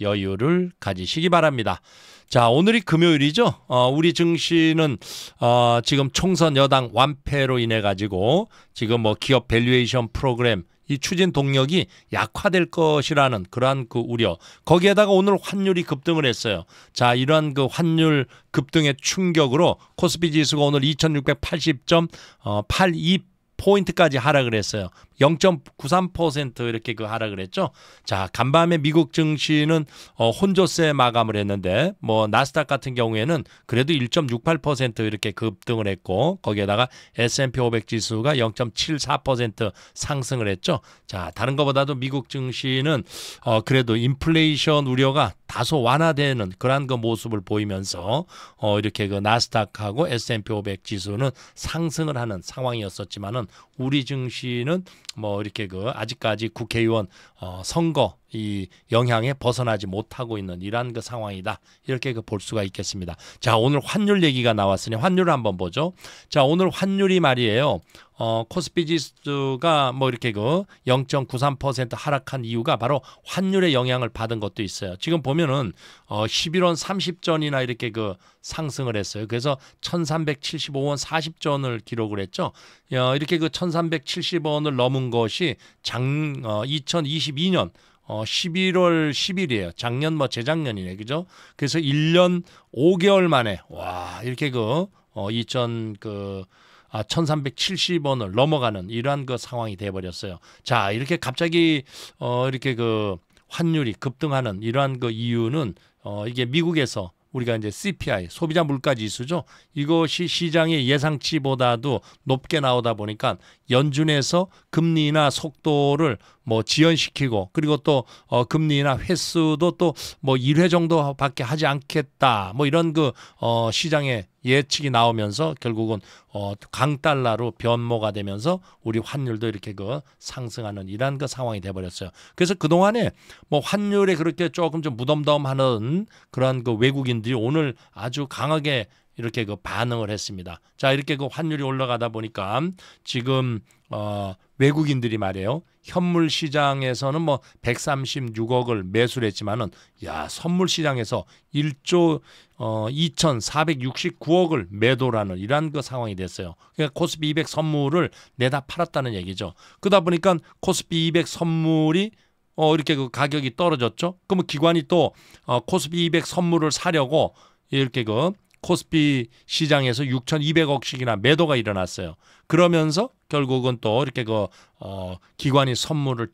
여유를 가지시기 바랍니다. 자, 오늘이 금요일이죠. 어, 우리 증시는 어, 지금 총선 여당 완패로 인해 가지고 지금 뭐 기업 밸류에이션 프로그램 이 추진 동력이 약화될 것이라는 그러한 그 우려. 거기에다가 오늘 환율이 급등을 했어요. 자, 이러한 그 환율 급등의 충격으로 코스피 지수가 오늘 2680.82 포인트까지 하락을 했어요. 0.93% 이렇게 그 하락을 했죠. 자, 간밤에 미국 증시는 어, 혼조세 마감을 했는데 뭐 나스닥 같은 경우에는 그래도 1.68% 이렇게 급등을 했고 거기에다가 S&P 500 지수가 0.74% 상승을 했죠. 자, 다른 것보다도 미국 증시는 어, 그래도 인플레이션 우려가 다소 완화되는 그러한 그 모습을 보이면서 어, 이렇게 그 나스닥하고 S&P 500 지수는 상승을 하는 상황이었었지만은 우리 증시는 뭐 이렇게 그 아직까지 국회의원 어, 선거 이 영향에 벗어나지 못하고 있는 이러한 그 상황이다. 이렇게 그 볼 수가 있겠습니다. 자, 오늘 환율 얘기가 나왔으니 환율을 한번 보죠. 자, 오늘 환율이 말이에요. 어, 코스피 지수가 뭐 이렇게 그 0.93% 하락한 이유가 바로 환율의 영향을 받은 것도 있어요. 지금 보면은 어, 11원 30전이나 이렇게 그 상승을 했어요. 그래서 1375원 40전을 기록을 했죠. 어, 이렇게 그 1370원을 넘은 것이 장 어, 2022년 어 11월 10일이에요. 작년 뭐 재작년이네. 그죠? 그래서 1년 5개월 만에 와, 이렇게 그어 2000, 그, 아, 1370원을 넘어가는 이러한 그 상황이 돼버렸어요. 자, 이렇게 갑자기, 어, 이렇게 그 환율이 급등하는 이러한 그 이유는, 어, 이게 미국에서 우리가 이제 CPI 소비자 물가 지수죠. 이것이 시장의 예상치보다도 높게 나오다 보니까 연준에서 금리나 속도를 뭐 지연시키고 그리고 또 어, 금리나 횟수도 또 뭐 1회 정도밖에 하지 않겠다 뭐 이런 그 어, 시장의 예측이 나오면서 결국은 어, 강달러로 변모가 되면서 우리 환율도 이렇게 그 상승하는 이런 그 상황이 돼버렸어요. 그래서 그 동안에 뭐 환율에 그렇게 조금 좀 무덤덤하는 그런 그 외국인들이 오늘 아주 강하게 이렇게 그 반응을 했습니다. 자 이렇게 그 환율이 올라가다 보니까 지금 어, 외국인들이 말이에요. 현물 시장에서는 뭐 136억을 매수를 했지만은 야 선물 시장에서 1조 어, 2,469억을 매도라는 이런그 상황이 됐어요. 그러니까 코스피 200 선물을 내다 팔았다는 얘기죠. 그러다 보니까 코스피 200 선물이 어, 이렇게 그 가격이 떨어졌죠. 그러면 기관이 또 어, 코스피 200 선물을 사려고 이렇게 그 코스피 시장에서 6,200억씩이나 매도가 일어났어요. 그러면서 결국은 또 이렇게 그 어, 기관이 선물을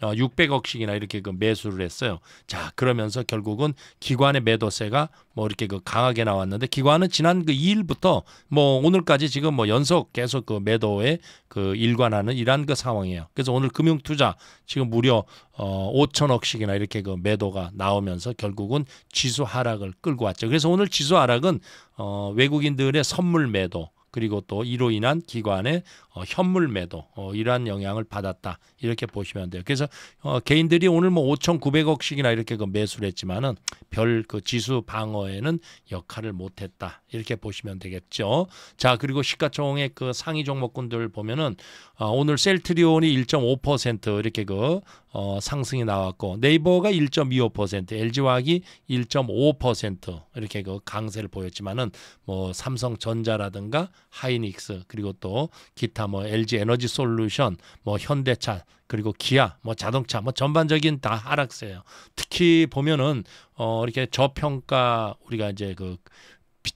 600억씩이나 어, 이렇게 그 매수를 했어요. 자, 그러면서 결국은 기관의 매도세가 뭐 이렇게 그 강하게 나왔는데 기관은 지난 그 2일부터 뭐 오늘까지 지금 뭐 연속 계속 그 매도에 그 일관하는 이런그 상황이에요. 그래서 오늘 금융 투자 지금 무려 어 5천억씩이나 이렇게 그 매도가 나오면서 결국은 지수 하락을 끌고 왔죠. 그래서 오늘 지수 하락은 어 외국인들의 선물 매도 그리고 또 이로 인한 기관의 어, 현물 매도 어, 이러한 영향을 받았다 이렇게 보시면 돼요. 그래서 어, 개인들이 오늘 뭐 5,900억씩이나 이렇게 그 매수를 했지만은 별 그 지수 방어에는 역할을 못했다 이렇게 보시면 되겠죠. 자 그리고 시가총액 그 상위 종목군들 보면은 어, 오늘 셀트리온이 1.5% 이렇게 그 어, 상승이 나왔고 네이버가 1.25% LG화학이 1.5% 이렇게 그 강세를 보였지만은 뭐 삼성전자라든가 하이닉스 그리고 또 기타 뭐 LG 에너지 솔루션 뭐 현대차 그리고 기아, 뭐 자동차, 뭐 전반적인 다 하락세예요. 특히 보면은 어 이렇게 저평가 우리가 이제 그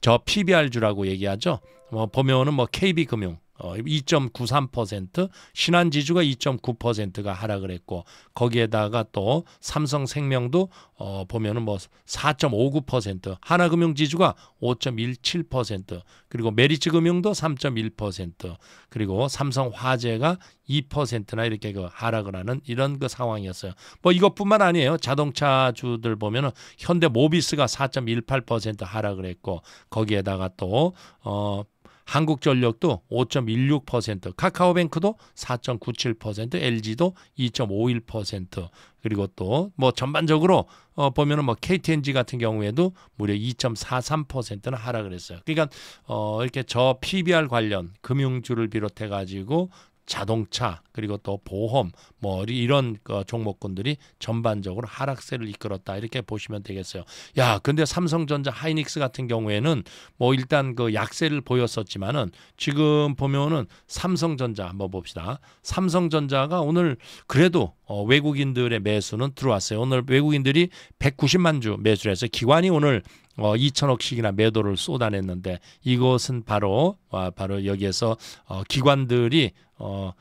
저 PBR주라고 얘기하죠. 뭐 보면은 뭐 KB 금융, 2.93% 어, 신한지주가 2.9%가 하락을 했고 거기에다가 또 삼성생명도 어, 보면은 뭐 4.59% 하나금융지주가 5.17% 그리고 메리츠금융도 3.1% 그리고 삼성화재가 2%나 이렇게 그 하락을 하는 이런 그 상황이었어요. 뭐 이것뿐만 아니에요. 자동차주들 보면은 현대 모비스가 4.18% 하락을 했고 거기에다가 또어 한국전력도 5.16%, 카카오뱅크도 4.97%, LG도 2.51%, 그리고 또 뭐 전반적으로 어 보면은 뭐 KTNG 같은 경우에도 무려 2.43%는 하락을 했어요. 그러니까 어 이렇게 저 PBR 관련 금융주를 비롯해 가지고 자동차 그리고 또 보험 뭐 이런 그 종목군들이 전반적으로 하락세를 이끌었다 이렇게 보시면 되겠어요. 야 근데 삼성전자 하이닉스 같은 경우에는 뭐 일단 그 약세를 보였었지만은 지금 보면은 삼성전자 한번 봅시다. 삼성전자가 오늘 그래도 어 외국인들의 매수는 들어왔어요. 오늘 외국인들이 190만 주 매수를 해서 기관이 오늘 어, 2천억씩이나 매도를 쏟아냈는데 이것은 바로 와, 아, 바로 여기에서 어, 기관들이 어,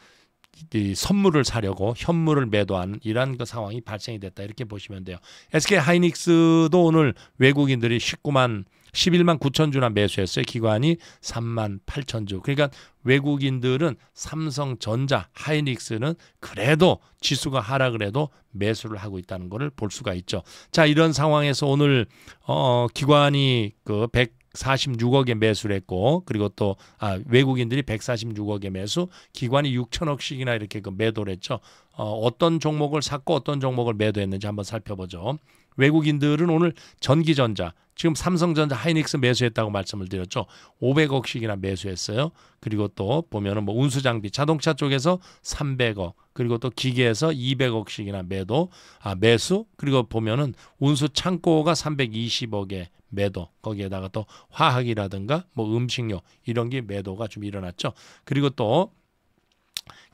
이 선물을 사려고 현물을 매도한 이러한 그 상황이 발생이 됐다 이렇게 보시면 돼요. SK 하이닉스도 오늘 외국인들이 19만 11만 9천 주나 매수했어요. 기관이 3만 8천 주. 그러니까 외국인들은 삼성전자, 하이닉스는 그래도 지수가 하락을 해도 매수를 하고 있다는 것을 볼 수가 있죠. 자, 이런 상황에서 오늘 어 기관이 그 100, 4 6억에 매수를 했고 그리고 또 아, 외국인들이 146억에 매수, 기관이 6천억씩이나 이렇게 그 매도를 했죠. 어, 어떤 종목을 샀고 어떤 종목을 매도했는지 한번 살펴보죠. 외국인들은 오늘 전기전자, 지금 삼성전자 하이닉스 매수했다고 말씀을 드렸죠. 500억씩이나 매수했어요. 그리고 또 보면은 뭐 운수장비 자동차 쪽에서 300억 그리고 또 기계에서 200억씩이나 매도 아 매수 그리고 보면은 운수 창고가 320억에 매도 거기에다가 또 화학이라든가 뭐 음식료 이런 게 매도가 좀 일어났죠. 그리고 또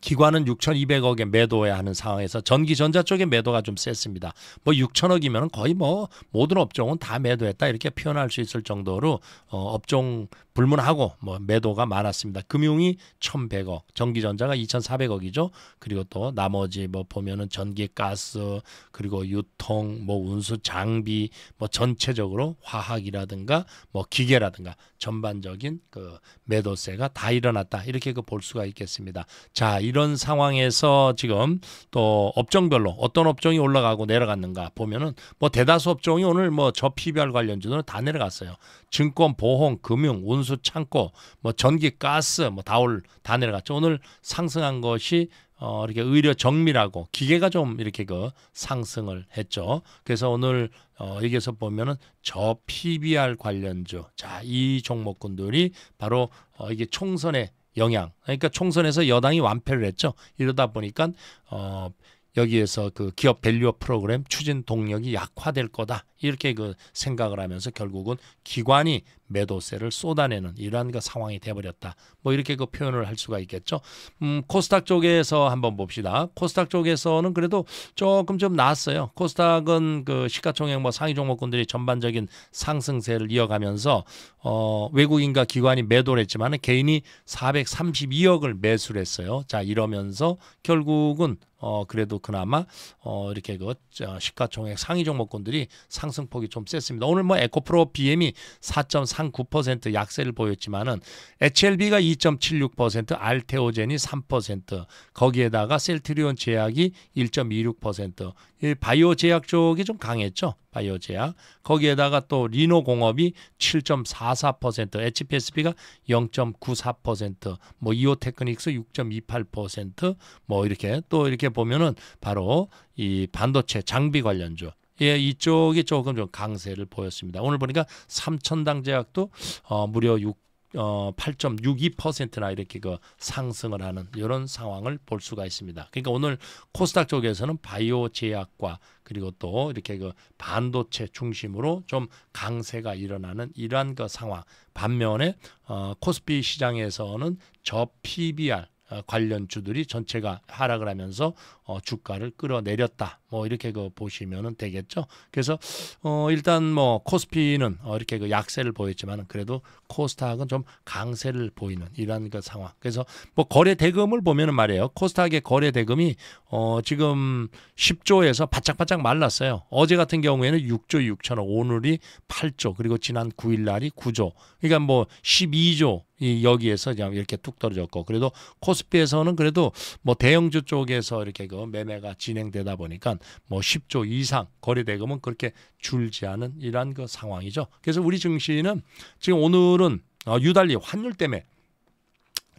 기관은 6,200억에 매도해야 하는 상황에서 전기 전자 쪽에 매도가 좀 셌습니다. 뭐 6천억이면 거의 뭐 모든 업종은 다 매도했다 이렇게 표현할 수 있을 정도로 어, 업종 불문하고 뭐 매도가 많았습니다. 금융이 1,100억, 전기전자가 2,400억이죠. 그리고 또 나머지 뭐 보면은 전기, 가스, 그리고 유통, 뭐 운수 장비, 뭐 전체적으로 화학이라든가 뭐 기계라든가 전반적인 그 매도세가 다 일어났다 이렇게 그 볼 수가 있겠습니다. 자, 이런 상황에서 지금 또 업종별로 어떤 업종이 올라가고 내려갔는가 보면은 뭐 대다수 업종이 오늘 뭐 저 PBR 관련주들은 다 내려갔어요. 증권, 보험, 금융, 운수, 창고, 뭐 전기, 가스 뭐 다 올 다 내려갔죠. 오늘 상승한 것이 어, 이렇게 의료 정밀하고 기계가 좀 이렇게 그 상승을 했죠. 그래서 오늘 어, 여기서 보면은 저 PBR 관련주 자, 이 종목군들이 바로 어, 이게 총선에 영향. 그러니까 총선에서 여당이 완패를 했죠. 이러다 보니까 어 여기에서 그 기업 밸류업 프로그램 추진 동력이 약화될 거다 이렇게 그 생각을 하면서 결국은 기관이 매도세를 쏟아내는 이러한 그 상황이 돼버렸다. 뭐 이렇게 그 표현을 할 수가 있겠죠. 음, 코스닥 쪽에서 한번 봅시다. 코스닥 쪽에서는 그래도 조금 좀 나았어요. 코스닥은 그 시가총액 뭐 상위 종목군들이 전반적인 상승세를 이어가면서 어, 외국인과 기관이 매도를 했지만 개인이 432억을 매수를 했어요. 자 이러면서 결국은 어 그래도 그나마 어 이렇게 그 시가총액 상위 종목군들이 상승폭이 좀 셌습니다. 오늘 뭐 에코프로 BM이 4.3 상상 9% 약세를 보였지만은 HLB가 2.76%, 알테오젠이 3%, 거기에다가 셀트리온 제약이 1.26%, 바이오 제약 쪽이 좀 강했죠. 바이오 제약. 거기에다가 또 리노 공업이 7.44%, HPSB가 0.94%, 뭐 이오테크닉스 6.28%, 뭐 이렇게 또 이렇게 보면은 바로 이 반도체 장비 관련주 예, 이쪽이 조금 좀 강세를 보였습니다. 오늘 보니까 삼천당 제약도 어, 무려 6, 어, 8.62%나 이렇게 그 상승을 하는 이런 상황을 볼 수가 있습니다. 그러니까 오늘 코스닥 쪽에서는 바이오 제약과 그리고 또 이렇게 그 반도체 중심으로 좀 강세가 일어나는 이러한 그 상황 반면에 어, 코스피 시장에서는 저 PBR 어, 관련 주들이 전체가 하락을 하면서 어, 주가를 끌어내렸다. 뭐 이렇게 그보시면 되겠죠. 그래서 어, 일단 뭐 코스피는 어, 이렇게 그 약세를 보였지만 그래도 코스닥은 좀 강세를 보이는 이런그 상황. 그래서 뭐 거래 대금을 보면 말이에요. 코스닥의 거래 대금이 어, 지금 10조에서 바짝바짝 말랐어요. 어제 같은 경우에는 6조 6천억, 오늘이 8조, 그리고 지난 9일 날이 9조. 그러니까 뭐 12조 이 여기에서 그냥 이렇게 뚝 떨어졌고 그래도 코스피에서는 그래도 뭐 대형주 쪽에서 이렇게 그 매매가 진행되다 보니까 뭐 10조 이상 거래 대금은 그렇게 줄지 않은 이런그 상황이죠. 그래서 우리 증시는 지금 오늘은 어, 유달리 환율 때문에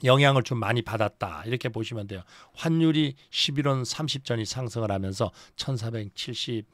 영향을 좀 많이 받았다 이렇게 보시면 돼요. 환율이 11원 30전이 상승을 하면서 1470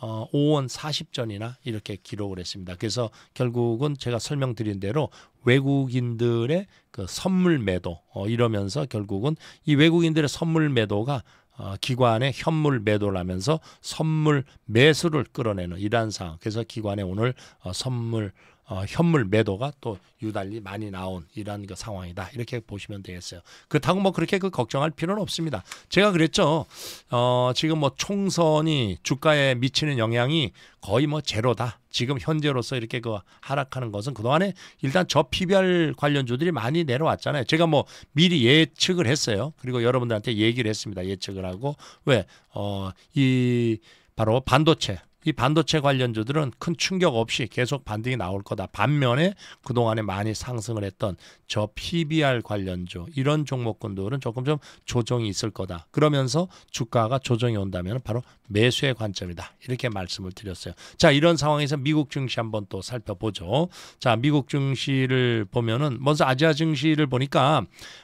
어, 5원 40전이나 이렇게 기록을 했습니다. 그래서 결국은 제가 설명드린 대로 외국인들의 그 선물 매도 어, 이러면서 결국은 이 외국인들의 선물 매도가 어, 기관의 현물 매도라면서 선물 매수를 끌어내는 이러한 상황. 그래서 기관에 오늘 어, 선물 어, 현물 매도가 또 유달리 많이 나온 이런그 상황이다 이렇게 보시면 되겠어요. 그렇다고 뭐 그렇게 그 걱정할 필요는 없습니다. 제가 그랬죠. 어, 지금 뭐 총선이 주가에 미치는 영향이 거의 뭐 제로다. 지금 현재로서 이렇게 그 하락하는 것은 그동안에 일단 저 PBR 관련주들이 많이 내려왔잖아요. 제가 뭐 미리 예측을 했어요. 그리고 여러분들한테 얘기를 했습니다. 예측을 하고 왜어이 바로 반도체 이 반도체 관련주들은 큰 충격 없이 계속 반등이 나올 거다. 반면에 그동안에 많이 상승을 했던 저 PBR 관련주 이런 종목군들은 조금 좀 조정이 있을 거다. 그러면서 주가가 조정이 온다면 바로 매수의 관점이다. 이렇게 말씀을 드렸어요. 자, 이런 상황에서 미국 증시 한번 또 살펴보죠. 자, 미국 증시를 보면은 먼저 아시아 증시를 보니까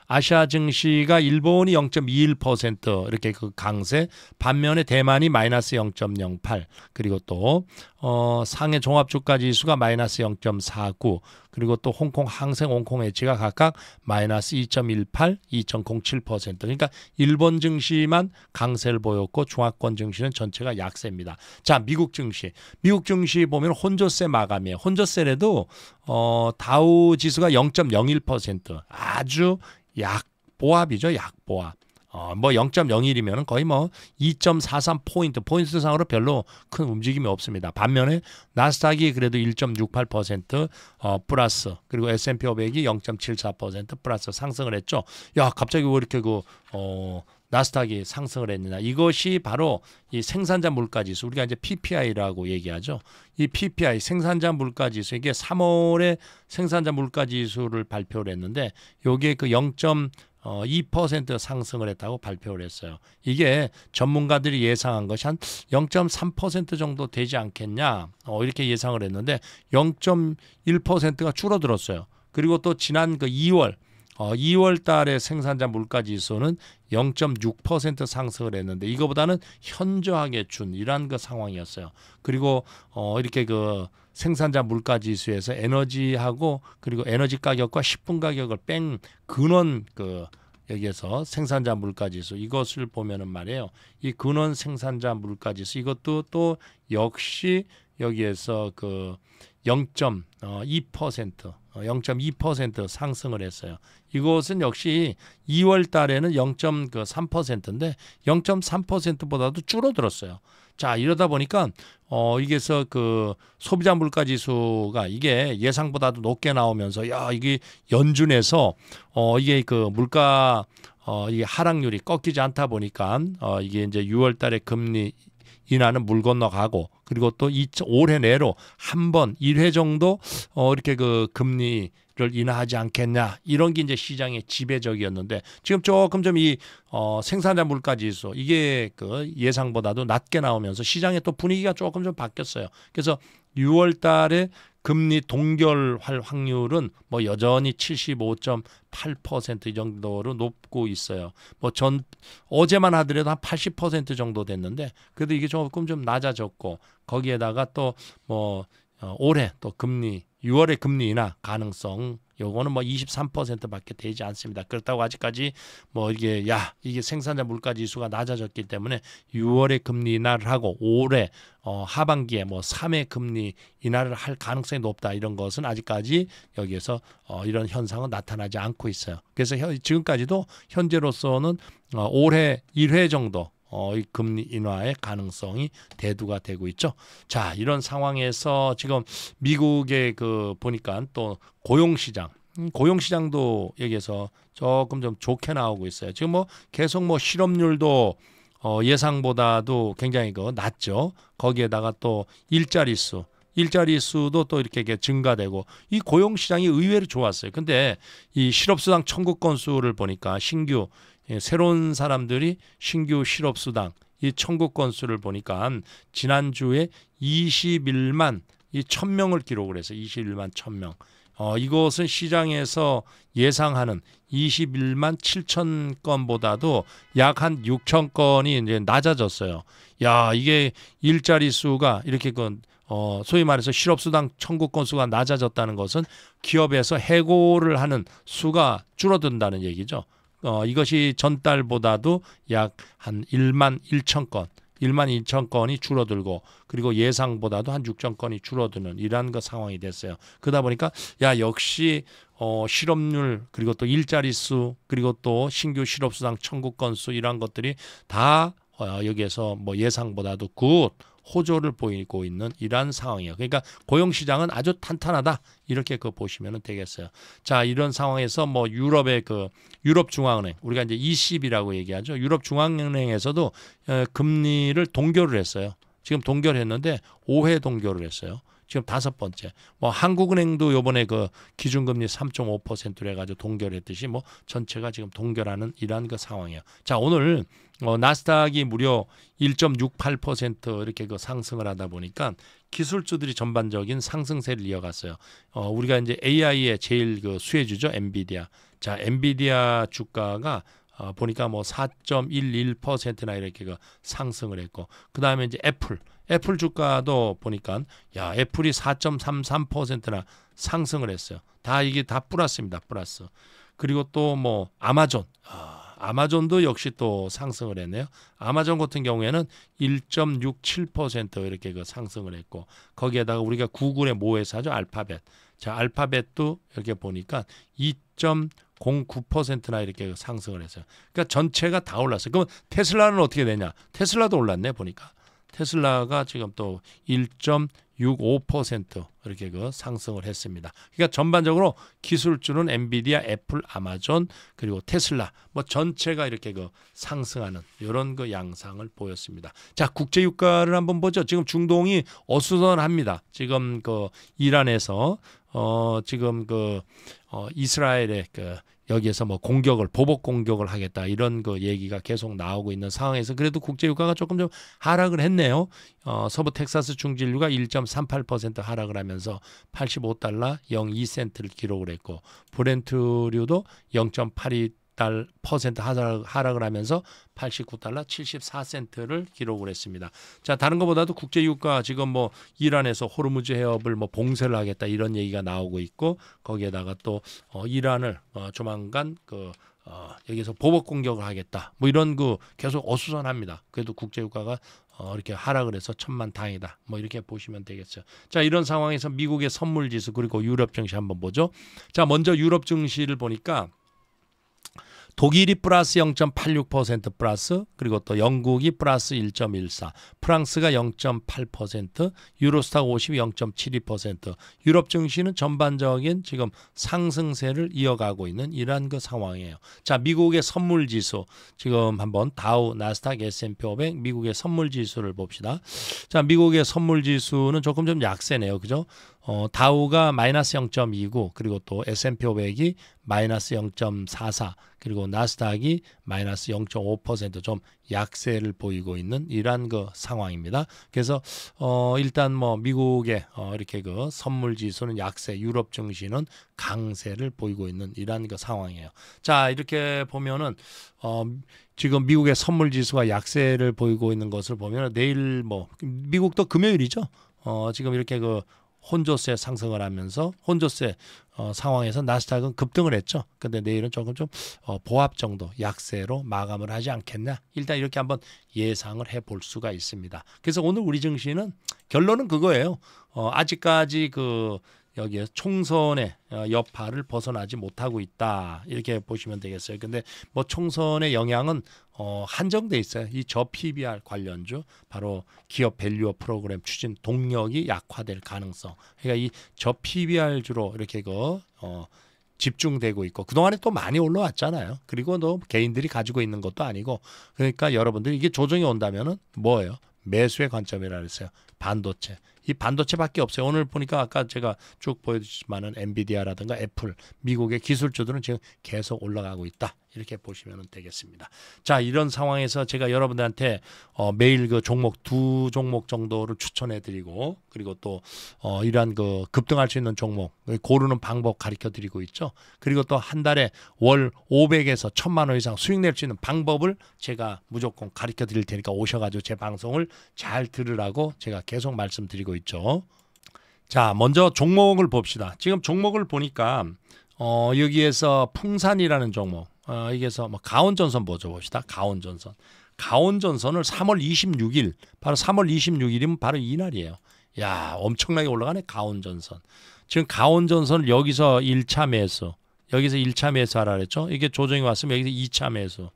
아시아 증시가 일본이 0.21% 이렇게 그 강세, 반면에 대만이 마이너스 0.08 그리고 그리고 또 어, 상해 종합주가지수가 마이너스 0.49 그리고 또 홍콩 항생 홍콩 엣지가 각각 마이너스 2.18, 2.07% 그러니까 일본 증시만 강세를 보였고 중화권 증시는 전체가 약세입니다. 자 미국 증시 미국 증시 보면 혼조세 마감이에요. 혼조세래도 어, 다우 지수가 0.01% 아주 약 보합이죠. 약 보합. 어, 뭐 0.01이면 거의 뭐 2.43포인트, 포인트상으로 별로 큰 움직임이 없습니다. 반면에 나스닥이 그래도 1.68% 어, 플러스, 그리고 S&P 500이 0.74% 플러스 상승을 했죠. 야, 갑자기 왜 이렇게 그, 어, 나스닥이 상승을 했느냐. 이것이 바로 이 생산자 물가 지수, 우리가 이제 PPI라고 얘기하죠. 이 PPI, 생산자 물가 지수, 이게 3월에 생산자 물가 지수를 발표를 했는데, 요게 그 0. 어, 2% 상승을 했다고 발표를 했어요. 이게 전문가들이 예상한 것이 한 0.3% 정도 되지 않겠냐 어, 이렇게 예상을 했는데 0.1%가 줄어들었어요. 그리고 또 지난 그 2월 어, 2월 달에 생산자 물가 지수는 0.6% 상승을 했는데 이거보다는 현저하게 준이런그 상황이었어요. 그리고 어, 이렇게 그 생산자 물가지수에서 에너지하고 그리고 에너지 가격과 식품 가격을 뺀 근원 그 여기에서 생산자 물가지수 이것을 보면은 말이에요. 이 근원 생산자 물가지수 이것도 또 역시 여기에서 그 0.2% 0.2% 어, 어, 상승을 했어요. 이것은 역시 2월 달에는 0.3%인데 그 0.3%보다도 줄어들었어요. 자 이러다 보니까 어 이게서 그 소비자 물가 지수가 이게 예상보다도 높게 나오면서 야 이게 연준에서 어 이게 그 물가 어 이게 하락률이 꺾이지 않다 보니까 어 이게 이제 6월 달에 금리 인하는 물 건너가고 그리고 또 이 올해 내로 한 번 1회 정도 어 이렇게 그 금리 를 인하하지 않겠냐 이런 게 이제 시장의 지배적이었는데 지금 조금 좀이 어, 생산자 물가지수 이게 그 예상보다도 낮게 나오면서 시장의 또 분위기가 조금 좀 바뀌었어요. 그래서 6월달에 금리 동결할 확률은 뭐 여전히 75.8%이 정도로 높고 있어요. 뭐 전 어제만 하더라도 한 80% 정도 됐는데 그래도 이게 조금 좀 낮아졌고 거기에다가 또뭐 어, 올해 또 금리 6월의 금리 인하 가능성 요거는 뭐 23%밖에 되지 않습니다. 그렇다고 아직까지 뭐 이게 야 이게 생산자 물가 지수가 낮아졌기 때문에 6월의 금리 인하를 하고 올해 어, 하반기에 뭐 3회 금리 인하를 할 가능성이 높다 이런 것은 아직까지 여기에서 어, 이런 현상은 나타나지 않고 있어요. 그래서 현, 지금까지도 현재로서는 어, 올해 1회 정도 어, 이 금리 인하의 가능성이 대두가 되고 있죠. 자, 이런 상황에서 지금 미국의 그 보니까 또 고용 시장 음, 고용 시장도 여기에서 조금 좀 좋게 나오고 있어요. 지금 뭐 계속 뭐 실업률도 어, 예상보다도 굉장히 그 낮죠. 거기에다가 또 일자리 수 일자리 수도 또 이렇게 증가되고 이 고용 시장이 의외로 좋았어요. 근데 이 실업수당 청구 건수를 보니까 신규 예, 새로운 사람들이 신규 실업수당 이 청구 건수를 보니까 지난주에 21만 이 1000명을 기록을 해서 21만 1000명. 어, 이것은 시장에서 예상하는 21만 7천 건보다도 약 한 6천 건이 이제 낮아졌어요. 야, 이게 일자리 수가 이렇게 그 어, 소위 말해서 실업수당 청구 건수가 낮아졌다는 것은 기업에서 해고를 하는 수가 줄어든다는 얘기죠. 어, 이것이 전달보다도 약 한 1만 1천 건, 1만 2천 건이 줄어들고 그리고 예상보다도 한 6천 건이 줄어드는 이러한 그 상황이 됐어요. 그러다 보니까 야 역시 어, 실업률 그리고 또 일자리 수 그리고 또 신규 실업수당 청구 건수 이러한 것들이 다 어, 여기에서 뭐 예상보다도 굿 호조를 보이고 있는 이러한 상황이에요. 그러니까 고용 시장은 아주 탄탄하다 이렇게 그 보시면 되겠어요. 자 이런 상황에서 뭐 유럽의 그 유럽 중앙은행 우리가 이제 2 e 0이라고 얘기하죠. 유럽 중앙은행에서도 어, 금리를 동결을 했어요. 지금 동결했는데 5회 동결을 했어요. 지금 다섯 번째. 뭐 한국은행도 요번에 그 기준금리 3.5%로 해가지고 동결했듯이 뭐 전체가 지금 동결하는 이러한 그 상황이에요. 자 오늘 어, 나스닥이 무려 1.68% 이렇게 그 상승을 하다 보니까 기술주들이 전반적인 상승세를 이어갔어요. 어, 우리가 이제 AI의 제일 그 수혜주죠, 엔비디아. 자, 엔비디아 주가가 어, 보니까 뭐 4.11%나 이렇게 그 상승을 했고, 그 다음에 이제 애플. 애플 주가도 보니까 야 애플이 4.33%나 상승을 했어요. 다 이게 다 플러스입니다. 플러스. 그리고 또 뭐 아마존. 아, 아마존도 역시 또 상승을 했네요. 아마존 같은 경우에는 1.67% 이렇게 그 상승을 했고 거기에다가 우리가 구글의 모 회사죠 알파벳. 자 알파벳도 이렇게 보니까 2.09%나 이렇게 그 상승을 했어요. 그러니까 전체가 다 올랐어요. 그러면 테슬라는 어떻게 되냐? 테슬라도 올랐네 보니까. 테슬라가 지금 또 1.65% 이렇게 그 상승을 했습니다. 그러니까 전반적으로 기술주는 엔비디아, 애플, 아마존 그리고 테슬라 뭐 전체가 이렇게 그 상승하는 이런 그 양상을 보였습니다. 자 국제 유가를 한번 보죠. 지금 중동이 어수선합니다. 지금 그 이란에서 어 지금 그 어, 이스라엘의 그 여기에서 뭐 공격을 보복 공격을 하겠다 이런 그 얘기가 계속 나오고 있는 상황에서 그래도 국제 유가가 조금 좀 하락을 했네요. 어, 서부 텍사스 중진류가 1.38% 하락을 하면서 85달러 02센트를 기록을 했고 브렌트류도 0.82 달러 퍼센트 하락을 하면서 89달러 74센트를 기록을 했습니다. 자, 다른 것보다도 국제 유가 지금 뭐 이란에서 호르무즈 해협을 뭐 봉쇄를 하겠다 이런 얘기가 나오고 있고 거기에다가 또 어, 이란을 어, 조만간 그 어, 여기서 보복 공격을 하겠다. 뭐 이런 그 계속 어수선합니다. 그래도 국제 유가가 어, 이렇게 하락을 해서 천만 다행이다. 뭐 이렇게 보시면 되겠죠. 자, 이런 상황에서 미국의 선물 지수 그리고 유럽 증시 한번 보죠. 자, 먼저 유럽 증시를 보니까 독일이 플러스 0.86% 플러스 그리고 또 영국이 플러스 1.14 프랑스가 0.8% 유로스타 50 0.72% 유럽 증시는 전반적인 지금 상승세를 이어가고 있는 이러한 그 상황이에요. 자 미국의 선물지수 지금 한번 다우 나스닥 S&P 500 미국의 선물지수를 봅시다. 자 미국의 선물지수는 조금 좀 약세네요. 그죠? 어, 다우가 마이너스 0.29 그리고 또 S&P 500이 마이너스 0.44 그리고 나스닥이 마이너스 0.5%좀 약세를 보이고 있는 이러한 그 상황입니다. 그래서 어, 일단 뭐 미국의 어, 이렇게 그 선물 지수는 약세, 유럽 증시는 강세를 보이고 있는 이러한 그 상황이에요. 자 이렇게 보면은 어, 지금 미국의 선물 지수가 약세를 보이고 있는 것을 보면 내일 뭐 미국도 금요일이죠. 어, 지금 이렇게 그 혼조세 상승을 하면서 혼조세 어, 상황에서 나스닥은 급등을 했죠. 근데 내일은 조금 좀 어, 보합 정도 약세로 마감을 하지 않겠냐 일단 이렇게 한번 예상을 해볼 수가 있습니다. 그래서 오늘 우리 증시는 결론은 그거예요. 어, 아직까지 그 여기에 총선의 어, 여파를 벗어나지 못하고 있다 이렇게 보시면 되겠어요. 근데 뭐 총선의 영향은 어, 한정돼 있어요. 이 저 PBR 관련주 바로 기업 밸류업 프로그램 추진 동력이 약화될 가능성. 그러니까 이 저 PBR 주로 이렇게 그 어, 집중되고 있고 그동안에 또 많이 올라왔잖아요. 그리고 또 개인들이 가지고 있는 것도 아니고 그러니까 여러분들 이게 조정이 온다면은 뭐예요? 매수의 관점이라 그랬어요. 반도체. 이 반도체밖에 없어요. 오늘 보니까 아까 제가 쭉 보여드렸지만은 엔비디아라든가 애플, 미국의 기술주들은 지금 계속 올라가고 있다. 이렇게 보시면 되겠습니다. 자, 이런 상황에서 제가 여러분들한테 어, 매일 그 종목 두 종목 정도를 추천해 드리고 그리고 또 어, 이러한 그 급등할 수 있는 종목 고르는 방법 가르쳐 드리고 있죠. 그리고 또 한 달에 월 500에서 1000만 원 이상 수익 낼 수 있는 방법을 제가 무조건 가르쳐 드릴 테니까 오셔 가지고 제 방송을 잘 들으라고 제가 계속 말씀드리고 있죠. 자, 먼저 종목을 봅시다. 지금 종목을 보니까 어, 여기에서 풍산이라는 종목, 어, 여기에서 뭐 가온전선 보죠 봅시다. 가온전선. 가온전선을 3월 26일, 바로 3월 26일이면 바로 이날이에요. 야, 엄청나게 올라가네 가온전선. 지금 가온전선을 여기서 1차 매수, 여기서 1차 매수하라 그랬죠. 이게 조정이 왔으면 여기서 2차 매수.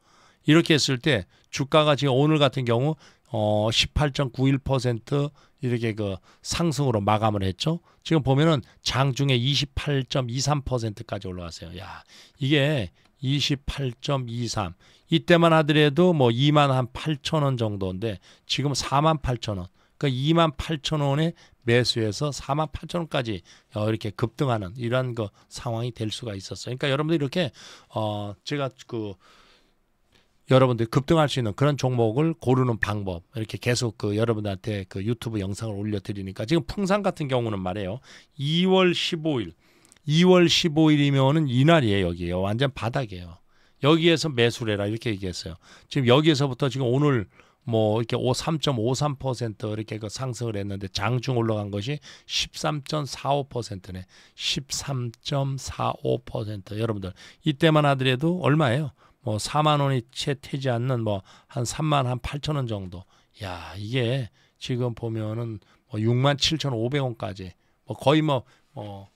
이렇게 했을 때 주가가 지금 오늘 같은 경우 어 18.91% 이렇게 그 상승으로 마감을 했죠. 지금 보면은 장중에 28.23%까지 올라왔어요. 야, 이게 28.23. 이때만 하더라도 뭐 2만 한 8천 원 정도인데 지금 4만 8천 원. 그니까 2만 8천 원에 매수해서 4만 8천 원까지 어, 이렇게 급등하는 이런한그 상황이 될 수가 있었어요. 그러니까 여러분들 이렇게 어 제가 그 여러분들이 급등할 수 있는 그런 종목을 고르는 방법 이렇게 계속 그 여러분들한테 그 유튜브 영상을 올려드리니까 지금 풍산 같은 경우는 말이에요 2월 15일 2월 15일이면은 이날이에요 여기에요 완전 바닥이에요 여기에서 매수를 해라 이렇게 얘기했어요 지금 여기에서부터 지금 오늘 뭐 이렇게 3.53% 이렇게 그 상승을 했는데 장중 올라간 것이 13.45%네 13.45% 여러분들 이때만 하더라도 얼마예요 뭐 4만 원이 채 되지 않는 뭐 한 3만 한 8천 원 정도. 야 이게 지금 보면은 뭐 6만 7천 5백 원까지 뭐 거의 뭐, 뭐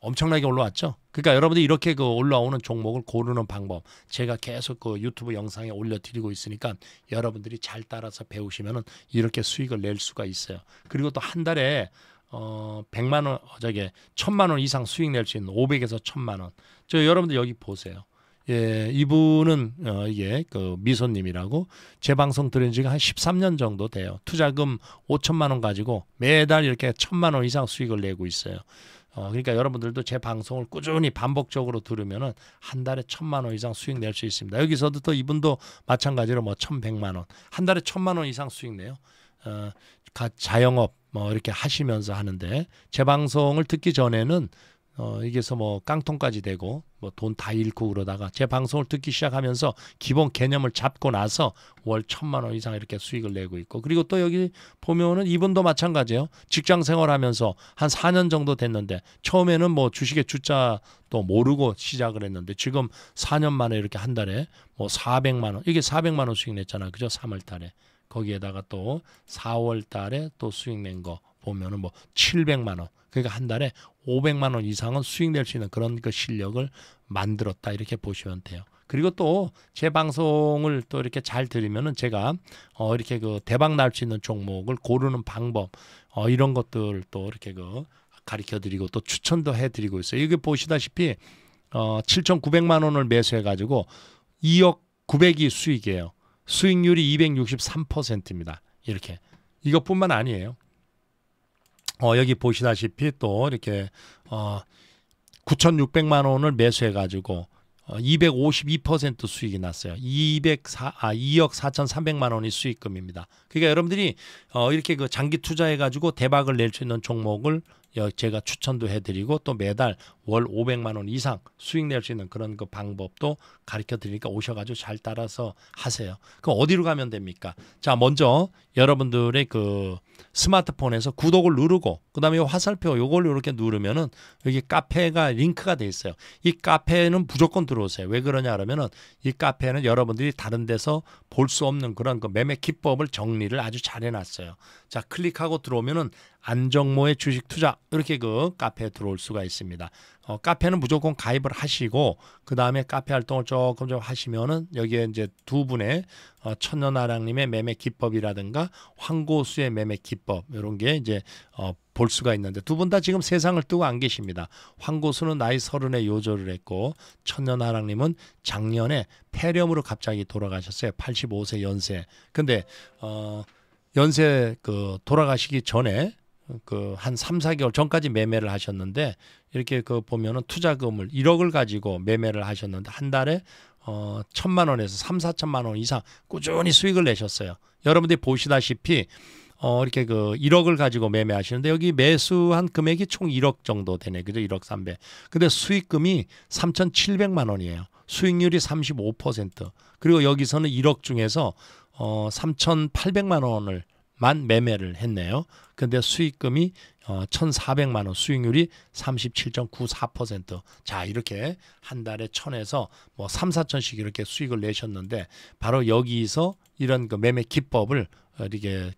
엄청나게 올라왔죠. 그러니까 여러분들이 렇게그 올라오는 종목을 고르는 방법 제가 계속 그 유튜브 영상에 올려드리고 있으니까 여러분들이 잘 따라서 배우시면은 이렇게 수익을 낼 수가 있어요. 그리고 또 한 달에 어 100만 원 어, 저게 1000만 원 이상 수익 낼 수 있는 500에서 1000만 원. 저 여러분들 여기 보세요. 예, 이분은 어, 이게 그 미소님이라고 재 방송 들은 지가 한 13년 정도 돼요. 투자금 5천만 원 가지고 매달 이렇게 천만 원 이상 수익을 내고 있어요. 어, 그러니까 여러분들도 제 방송을 꾸준히 반복적으로 들으면은 한 달에 천만 원 이상 수익 낼 수 있습니다. 여기서도 또 이분도 마찬가지로 뭐 천백만 원, 한 달에 천만 원 이상 수익 내요. 어, 자영업 뭐 이렇게 하시면서 하는데 제 방송을 듣기 전에는 어, 이게서뭐 깡통까지 되고 뭐 돈 다 잃고 그러다가 제 방송을 듣기 시작하면서 기본 개념을 잡고 나서 월 천만 원 이상 이렇게 수익을 내고 있고 그리고 또 여기 보면은 이분도 마찬가지예요. 직장 생활하면서 한 4년 정도 됐는데 처음에는 뭐 주식의 주자도 모르고 시작을 했는데 지금 4년 만에 이렇게 한 달에 뭐 400만 원 이게 400만 원 수익 냈잖아. 그죠? 3월 달에. 거기에다가 또 4월 달에 또 수익 낸 거 보면은 뭐 700만 원 그러니까 한 달에 500만 원 이상은 수익낼 수 있는 그런 그 실력을 만들었다 이렇게 보시면 돼요. 그리고 또 제 방송을 또 이렇게 잘 들으면은 제가 어 이렇게 그 대박 날 수 있는 종목을 고르는 방법 어 이런 것들 을또 이렇게 그 가르쳐 드리고 또 추천도 해 드리고 있어요. 여기 보시다시피 어 7,900만 원을 매수해 가지고 2억 900이 수익이에요. 수익률이 263%입니다. 이렇게. 이것뿐만 아니에요. 어, 여기 보시다시피 또 이렇게 어, 9,600만 원을 매수해 가지고 어, 252% 수익이 났어요. 204, 아, 2억 4,300만 원이 수익금입니다. 그러니까 여러분들이 어, 이렇게 그 장기 투자해 가지고 대박을 낼 수 있는 종목을 제가 추천도 해드리고 또 매달 월 500만 원 이상 수익 낼 수 있는 그런 그 방법도 가르쳐 드리니까 오셔가지고 잘 따라서 하세요. 그럼 어디로 가면 됩니까? 자, 먼저 여러분들의 그 스마트폰에서 구독을 누르고 그다음에 화살표 요걸 이렇게 누르면은 여기 카페가 링크가 돼 있어요. 이 카페는 무조건 들어오세요. 왜 그러냐 하면은 이 카페는 여러분들이 다른 데서 볼 수 없는 그런 그 매매 기법을 정리를 아주 잘해 놨어요. 자, 클릭하고 들어오면은 안정모의 주식 투자 이렇게 그 카페에 들어올 수가 있습니다. 어, 카페는 무조건 가입을 하시고 그 다음에 카페 활동을 조금 좀 하시면은 여기에 이제 두 분의 어, 천년아랑님의 매매 기법이라든가 황고수의 매매 기법 이런 게 이제 어, 볼 수가 있는데 두 분 다 지금 세상을 뜨고 안 계십니다. 황고수는 나이 서른에 요절을 했고 천년아랑님은 작년에 폐렴으로 갑자기 돌아가셨어요. 85세 연세. 근데 어, 연세 그 돌아가시기 전에 그한 3, 4개월 전까지 매매를 하셨는데 이렇게 그 보면은 투자금을 1억을 가지고 매매를 하셨는데 한 달에 어 천만 원에서 3, 4천만원 이상 꾸준히 수익을 내셨어요. 여러분들이 보시다시피 어 이렇게 그 1억을 가지고 매매하시는데 여기 매수한 금액이 총 1억 정도 되네. 그죠? 1억 3배. 근데 수익금이 3,700만 원이에요. 수익률이 35%. 그리고 여기서는 1억 중에서 어 3,800만 원을 만 매매를 했네요. 근데 수익금이 1,400만 어, 원, 수익률이 37.94%. 자, 이렇게 한 달에 1,000에서 뭐 3, 4천씩 이렇게 수익을 내셨는데 바로 여기서 이런 그 매매 기법을 이렇게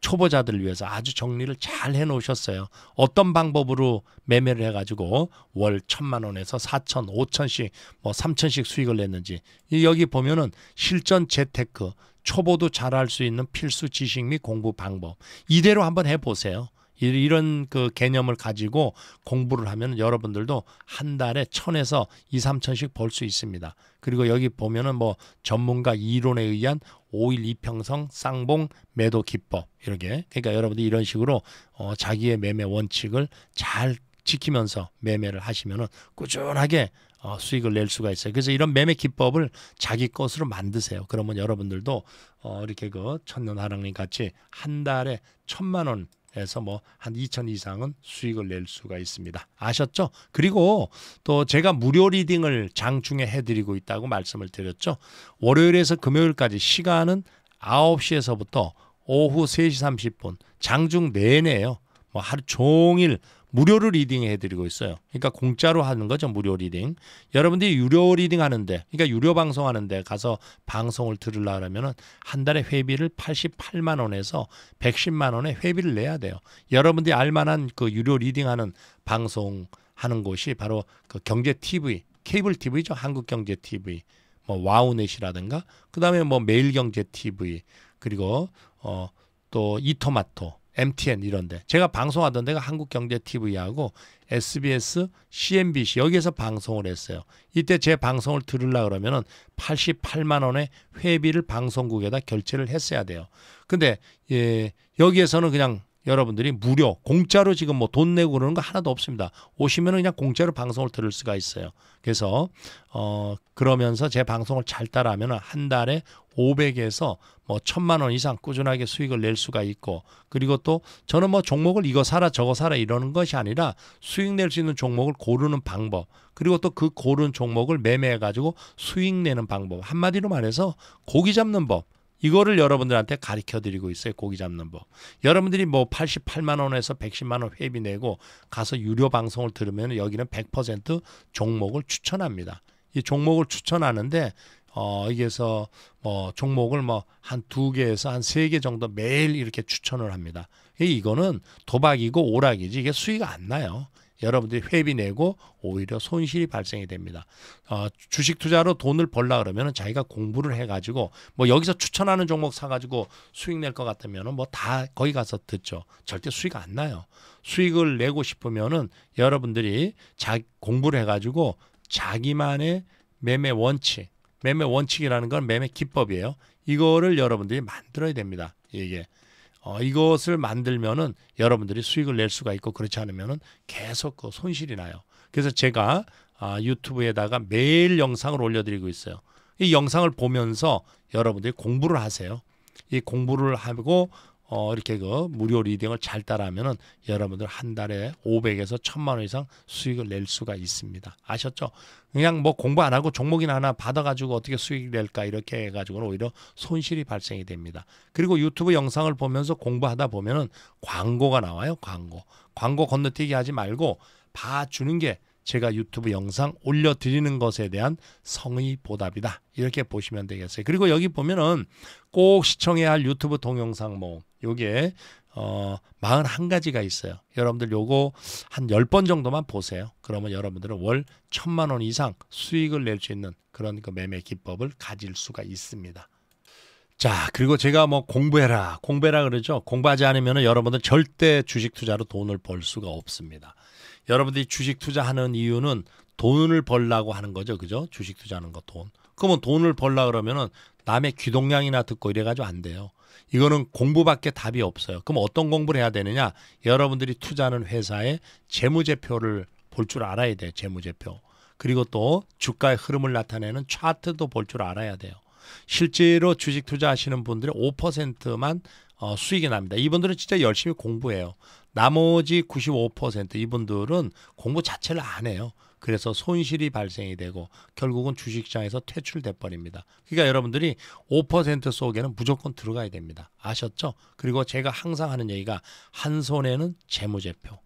초보자들을 위해서 아주 정리를 잘 해놓으셨어요. 어떤 방법으로 매매를 해가지고 월 천만 원에서 사천, 오천씩, 뭐 삼천씩 수익을 냈는지 여기 보면은 실전 재테크 초보도 잘 할 수 있는 필수 지식 및 공부 방법 이대로 한번 해보세요. 이런 그 개념을 가지고 공부를 하면 여러분들도 한 달에 천에서 이삼천씩 벌 수 있습니다. 그리고 여기 보면은 뭐 전문가 이론에 의한 오일 이평성 쌍봉 매도 기법 이렇게 그러니까 여러분들 이런 식으로 어 자기의 매매 원칙을 잘 지키면서 매매를 하시면은 꾸준하게 어, 수익을 낼 수가 있어요. 그래서 이런 매매 기법을 자기 것으로 만드세요. 그러면 여러분들도 어, 이렇게 그 천년하랑님 같이 한 달에 천만 원 에서 뭐 한 2천 이상은 수익을 낼 수가 있습니다. 아셨죠? 그리고 또 제가 무료 리딩을 장중에 해드리고 있다고 말씀을 드렸죠. 월요일에서 금요일까지 시간은 9시에서부터 오후 3시 30분 장중 내내요. 뭐 하루 종일 무료로 리딩해 드리고 있어요. 그러니까 공짜로 하는 거죠. 무료 리딩. 여러분들이 유료 리딩 하는데 그러니까 유료 방송 하는데 가서 방송을 들으려면은 고하한 달에 회비를 88만 원에서 110만 원의 회비를 내야 돼요. 여러분들이 알 만한 그 유료 리딩 하는 방송 하는 곳이 바로 그 경제 TV, 케이블 TV죠. 한국 경제 TV. 뭐 와우넷이라든가 그다음에 뭐 매일경제 TV 그리고 어 또 이토마토 MTN 이런데 제가 방송하던 데가 한국경제TV하고 SBS, CNBC 여기에서 방송을 했어요. 이때 제 방송을 들으려 그러면 88만 원의 회비를 방송국에다 결제를 했어야 돼요. 근데 예, 여기에서는 그냥 여러분들이 무료 공짜로 지금 뭐 돈 내고 그러는 거 하나도 없습니다. 오시면은 그냥 공짜로 방송을 들을 수가 있어요. 그래서 어 그러면서 제 방송을 잘 따라하면 한 달에 500에서 뭐 천만 원 이상 꾸준하게 수익을 낼 수가 있고 그리고 또 저는 뭐 종목을 이거 사라 저거 사라 이러는 것이 아니라 수익 낼 수 있는 종목을 고르는 방법 그리고 또 그 고른 종목을 매매해 가지고 수익 내는 방법 한마디로 말해서 고기 잡는 법 이거를 여러분들한테 가르쳐 드리고 있어요. 고기 잡는 법. 여러분들이 뭐 88만 원에서 110만 원 회비 내고 가서 유료 방송을 들으면 여기는 100% 종목을 추천합니다. 이 종목을 추천하는데 어, 여기에서 뭐 종목을 뭐 한 두 개에서 한 세 개 정도 매일 이렇게 추천을 합니다. 이거는 도박이고 오락이지 이게 수익 안 나요. 여러분들이 회비 내고 오히려 손실이 발생이 됩니다. 어, 주식 투자로 돈을 벌라 그러면 자기가 공부를 해가지고 뭐 여기서 추천하는 종목 사가지고 수익 낼 것 같으면 뭐 다 거기 가서 듣죠. 절대 수익 안 나요. 수익을 내고 싶으면은 여러분들이 자, 공부를 해가지고 자기만의 매매 원칙, 매매 원칙이라는 건 매매 기법이에요. 이거를 여러분들이 만들어야 됩니다. 이게 어, 이것을 만들면은 여러분들이 수익을 낼 수가 있고 그렇지 않으면은 계속 그 손실이 나요. 그래서 제가 아, 유튜브에다가 매일 영상을 올려드리고 있어요. 이 영상을 보면서 여러분들이 공부를 하세요. 이 공부를 하고 어, 이렇게 그 무료 리딩을 잘 따라하면은 여러분들 한 달에 500에서 1000만 원 이상 수익을 낼 수가 있습니다. 아셨죠? 그냥 뭐 공부 안 하고 종목이나 하나 받아가지고 어떻게 수익 낼까 이렇게 해가지고는 오히려 손실이 발생이 됩니다. 그리고 유튜브 영상을 보면서 공부하다 보면은 광고가 나와요. 광고. 광고 건너뛰기 하지 말고 봐주는 게 제가 유튜브 영상 올려드리는 것에 대한 성의 보답이다. 이렇게 보시면 되겠어요. 그리고 여기 보면은 꼭 시청해야 할 유튜브 동영상 뭐 요게 어 41가지가 있어요. 여러분들 요거 한 10번 정도만 보세요. 그러면 여러분들은 월1 천만 원 이상 수익을 낼 수 있는 그런 그 매매 기법을 가질 수가 있습니다. 자, 그리고 제가 뭐 공부해라, 공부해라 그러죠. 공부하지 않으면 여러분들 절대 주식 투자로 돈을 벌 수가 없습니다. 여러분들이 주식 투자하는 이유는 돈을 벌라고 하는 거죠. 그죠? 주식 투자하는 거 돈. 그러면 돈을 벌라 그러면은 남의 귀동냥이나 듣고 이래 가지고 안 돼요. 이거는 공부밖에 답이 없어요. 그럼 어떤 공부를 해야 되느냐? 여러분들이 투자하는 회사의 재무제표를 볼 줄 알아야 돼. 재무제표. 그리고 또 주가의 흐름을 나타내는 차트도 볼 줄 알아야 돼요. 실제로 주식 투자하시는 분들의 5%만 어, 수익이 납니다. 이분들은 진짜 열심히 공부해요. 나머지 95% 이분들은 공부 자체를 안 해요. 그래서 손실이 발생이 되고 결국은 주식시장에서 퇴출돼 버립니다. 그러니까 여러분들이 5% 속에는 무조건 들어가야 됩니다. 아셨죠? 그리고 제가 항상 하는 얘기가 한 손에는 재무제표,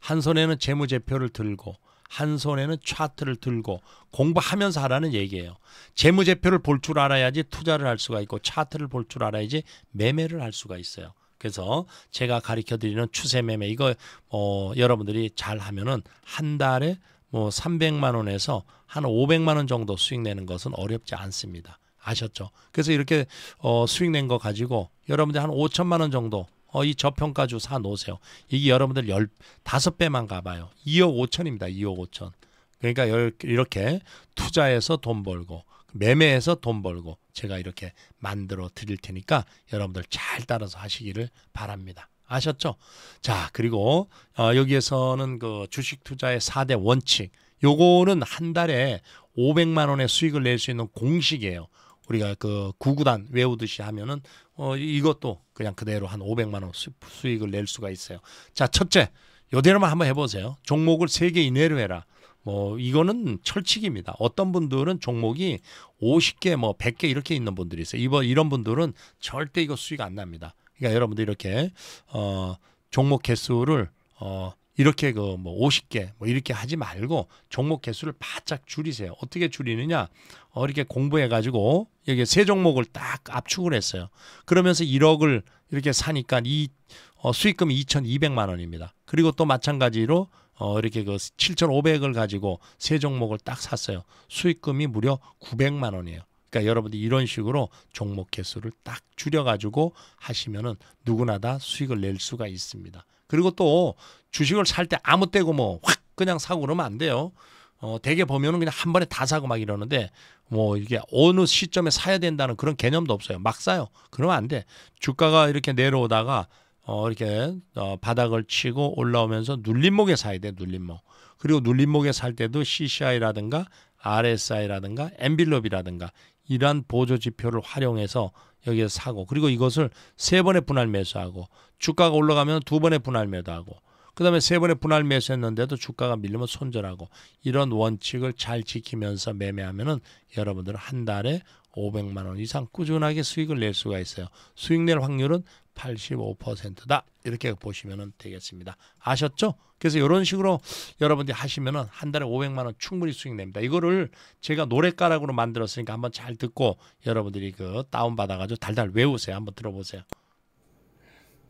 한 손에는 재무제표를 들고 한 손에는 차트를 들고 공부하면서 하라는 얘기예요. 재무제표를 볼 줄 알아야지 투자를 할 수가 있고 차트를 볼 줄 알아야지 매매를 할 수가 있어요. 그래서 제가 가르쳐 드리는 추세 매매 이거 어 여러분들이 잘 하면은 한 달에 뭐 300만 원에서 한 500만 원 정도 수익 내는 것은 어렵지 않습니다. 아셨죠? 그래서 이렇게 어 수익 낸 거 가지고 여러분들 한 5천만 원 정도 어, 이 저평가주 사 놓으세요. 이게 여러분들 열 다섯 배만 가봐요. 2억 5천입니다. 2억 5천. 그러니까 이렇게 투자해서 돈 벌고 매매해서 돈 벌고 제가 이렇게 만들어 드릴 테니까 여러분들 잘 따라서 하시기를 바랍니다. 아셨죠? 자, 그리고 어, 여기에서는 그 주식 투자의 4대 원칙. 요거는 한 달에 500만 원의 수익을 낼 수 있는 공식이에요. 우리가 그 구구단 외우듯이 하면은 어, 이것도 그냥 그대로 한 500만 원 수, 수익을 낼 수가 있어요. 자, 첫째. 요대로만 한번 해보세요. 종목을 세 개 이내로 해라. 뭐 이거는 철칙입니다. 어떤 분들은 종목이 50개 뭐 100개 이렇게 있는 분들이 있어요. 이번 이런 분들은 절대 이거 수익 안 납니다. 그러니까 여러분들 이렇게 어 종목 개수를 어 이렇게 그 뭐 50개 뭐 이렇게 하지 말고 종목 개수를 바짝 줄이세요. 어떻게 줄이느냐? 어, 이렇게 공부해 가지고 여기 세 종목을 딱 압축을 했어요. 그러면서 1억을 이렇게 사니까 이 어, 수익금이 2,200만 원입니다. 그리고 또 마찬가지로 어, 이렇게 그 7,500을 가지고 세 종목을 딱 샀어요. 수익금이 무려 900만 원이에요. 그러니까 여러분들 이런 식으로 종목 개수를 딱 줄여가지고 하시면은 누구나 다 수익을 낼 수가 있습니다. 그리고 또 주식을 살 때 아무 때고 뭐 확 그냥 사고 그러면 안 돼요. 어, 대개 보면은 그냥 한 번에 다 사고 막 이러는데 뭐 이게 어느 시점에 사야 된다는 그런 개념도 없어요. 막 사요. 그러면 안 돼. 주가가 이렇게 내려오다가 어, 이렇게 어, 바닥을 치고 올라오면서 눌림목에 사야 돼. 눌림목. 그리고 눌림목에 살 때도 CCI라든가 RSI라든가 엔빌럽이라든가이런 보조 지표를 활용해서 여기에 서 사고 그리고 이것을 세 번의 분할 매수하고 주가가 올라가면 두 번의 분할 매도하고 그다음에 세 번의 분할 매수했는데도 주가가 밀리면 손절하고 이런 원칙을 잘 지키면서 매매하면은 여러분들은 한 달에 500만 원 이상 꾸준하게 수익을 낼 수가 있어요. 수익 낼 확률은 85%다. 이렇게 보시면 되겠습니다. 아셨죠? 그래서 이런 식으로 여러분들이 하시면 한 달에 500만 원 충분히 수익 냅니다. 이거를 제가 노래가락으로 만들었으니까 한번 잘 듣고 여러분들이 그 다운받아가지고 달달 외우세요. 한번 들어보세요.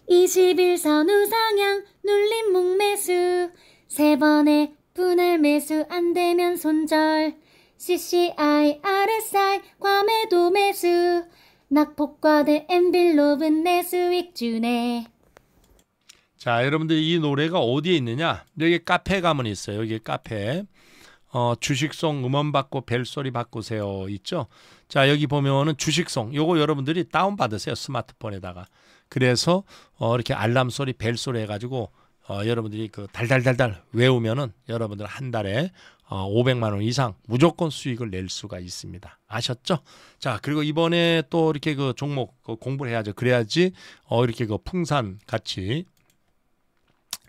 21선 우상향 눌림 목매수 세 번의 분할 매수 안 되면 손절 CCI, RSI, 과매도 매수 낙폭과대 엠빌롭은 내 수익 주네 자 여러분들 이 노래가 어디에 있느냐 여기 카페 가면 있어요 여기 카페 어, 주식송 음원 받고 벨소리 바꾸세요 있죠 자 여기 보면은 주식송 요거 여러분들이 다운받으세요 스마트폰에다가 그래서 어, 이렇게 알람 소리, 벨 소리 해가지고 어, 여러분들이 그 달달달달 외우면은 여러분들 한 달에 어, 500만 원 이상 무조건 수익을 낼 수가 있습니다. 아셨죠? 자 그리고 이번에 또 이렇게 그 종목 그 공부를 해야죠. 그래야지 어, 이렇게 그 풍산 같이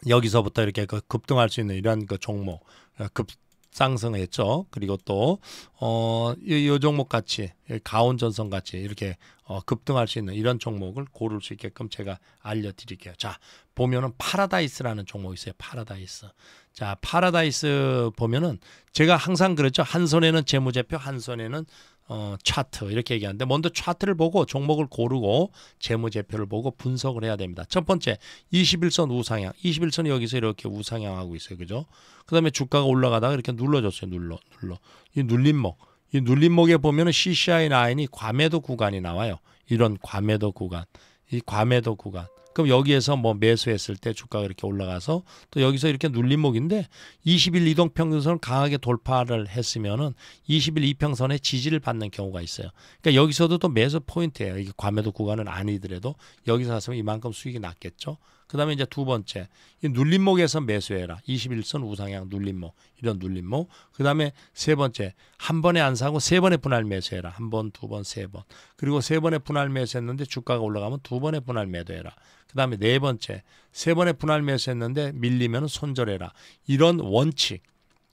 여기서부터 이렇게 그 급등할 수 있는 이런 그 종목 어, 급 상승했죠. 그리고 또, 어, 이, 이 종목 같이, 예, 가온전선 같이 이렇게 어, 급등할 수 있는 이런 종목을 고를 수 있게끔 제가 알려드릴게요. 자, 보면은 파라다이스라는 종목이 있어요. 파라다이스. 자, 파라다이스 보면은 제가 항상 그렇죠한 손에는 재무제표, 한 손에는 어, 차트 이렇게 얘기하는데 먼저 차트를 보고 종목을 고르고 재무제표를 보고 분석을 해야 됩니다. 첫 번째 21선 우상향 21선이 여기서 이렇게 우상향하고 있어요. 그죠? 그 다음에 주가가 올라가다가 이렇게 눌러줬어요. 눌러 눌러 이 눌림목 이 눌림목에 보면 은 CCI 라인이 과매도 구간이 나와요. 이런 과매도 구간 이 과매도 구간 그럼 여기에서 뭐 매수했을 때 주가가 이렇게 올라가서 또 여기서 이렇게 눌림목인데 20일 이동평균선을 강하게 돌파를 했으면은 20일 이평선의 지지를 받는 경우가 있어요. 그러니까 여기서도 또 매수 포인트예요. 이게 과매도 구간은 아니더라도 여기서 나으면 이만큼 수익이 났겠죠. 그다음에 이제 두 번째 이 눌림목에서 매수해라. 21선 우상향 눌림목 이런 눌림목. 그다음에 세 번째 한 번에 안 사고 세 번에 분할 매수해라. 한 번, 두 번, 세 번. 그리고 세 번에 분할 매수했는데 주가가 올라가면 두 번에 분할 매도해라. 그다음에 네 번째 세 번에 분할 매수했는데 밀리면 손절해라. 이런 원칙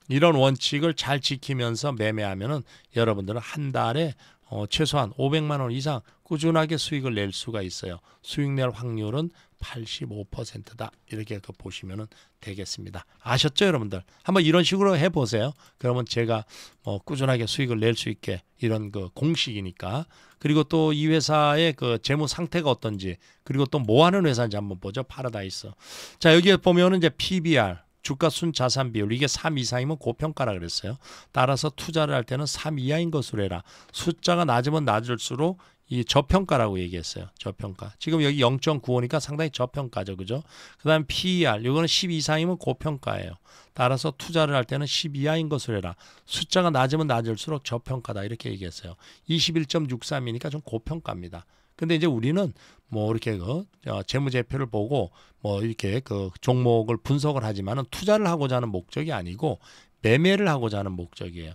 이런 원칙을 잘 지키면서 매매하면은 여러분들은 한 달에 어, 최소한 500만 원 이상 꾸준하게 수익을 낼 수가 있어요. 수익 낼 확률은 85%다. 이렇게 그 보시면 되겠습니다. 아셨죠, 여러분들? 한번 이런 식으로 해 보세요. 그러면 제가 뭐 꾸준하게 수익을 낼 수 있게 이런 그 공식이니까. 그리고 또 이 회사의 그 재무 상태가 어떤지, 그리고 또 뭐 하는 회사인지 한번 보죠. 파라다이스. 자, 여기에 보면은 이제 PBR 주가 순 자산 비율 이게 3 이상이면 고평가라 그랬어요. 따라서 투자를 할 때는 3 이하인 것으로 해라. 숫자가 낮으면 낮을수록 이 저평가라고 얘기했어요. 저평가. 지금 여기 0.95니까 상당히 저평가죠. 그죠? 그 다음 PER. 이거는 10 이상이면 고평가예요. 따라서 투자를 할 때는 10 이하인 것을 해라. 숫자가 낮으면 낮을수록 저평가다. 이렇게 얘기했어요. 21.63이니까 좀 고평가입니다. 근데 이제 우리는 뭐 이렇게 그 어, 재무제표를 보고 뭐 이렇게 그 종목을 분석을 하지만은 투자를 하고자 하는 목적이 아니고 매매를 하고자 하는 목적이에요.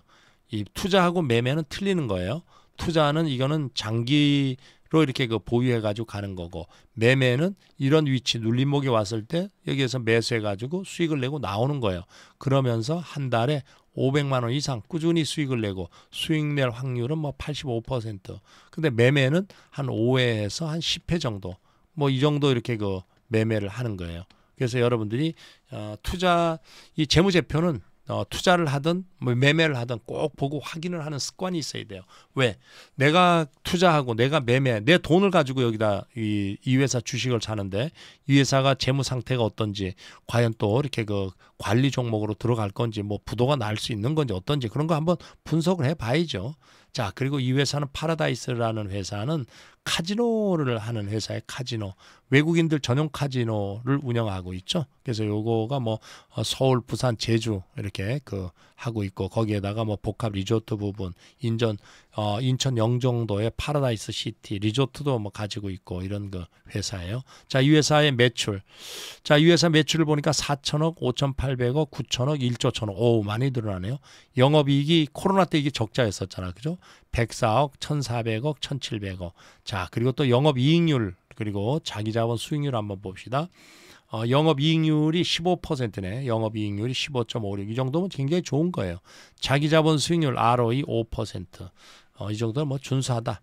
이 투자하고 매매는 틀리는 거예요. 투자는 이거는 장기 로 이렇게 그 보유해 가지고 가는 거고 매매는 이런 위치 눌림목이 왔을 때 여기에서 매수해 가지고 수익을 내고 나오는 거예요. 그러면서 한 달에 500만 원 이상 꾸준히 수익을 내고 수익 낼 확률은 뭐 85%. 근데 매매는 한 5회에서 한 10회 정도. 뭐 이 정도 이렇게 그 매매를 하는 거예요. 그래서 여러분들이 어, 투자 이 재무제표는 어, 투자를 하든 뭐 매매를 하든 꼭 보고 확인을 하는 습관이 있어야 돼요. 왜? 내가 투자하고 내가 매매, 내 돈을 가지고 여기다 이, 이 회사 주식을 사는데 이 회사가 재무 상태가 어떤지, 과연 또 이렇게 그 관리 종목으로 들어갈 건지, 뭐 부도가 날 수 있는 건지 어떤지 그런 거 한번 분석을 해봐야죠. 자, 그리고 이 회사는 파라다이스라는 회사는 카지노를 하는 회사의 카지노 외국인들 전용 카지노를 운영하고 있죠. 그래서 요거가 뭐 어, 서울, 부산, 제주 이렇게 그 하고 있고 거기에다가 뭐 복합 리조트 부분 인천 어 인천 영종도의 파라다이스 시티 리조트도 뭐 가지고 있고 이런 그 회사예요. 자, 이 회사의 매출. 자, 이 회사 매출을 보니까 4천억, 5,800억, 9천억, 1조 천억. 오, 많이 늘어나네요. 영업 이익이 코로나 때 이게 적자였었잖아. 그죠? 104억, 1,400억, 1,700억. 자, 그리고 또 영업 이익률 그리고 자기 자본 수익률 한번 봅시다. 어, 영업이익률이 15%네. 영업이익률이 15.56. 이 정도면 굉장히 좋은 거예요. 자기자본 수익률 ROE 5%. 어, 이 정도는 뭐 준수하다.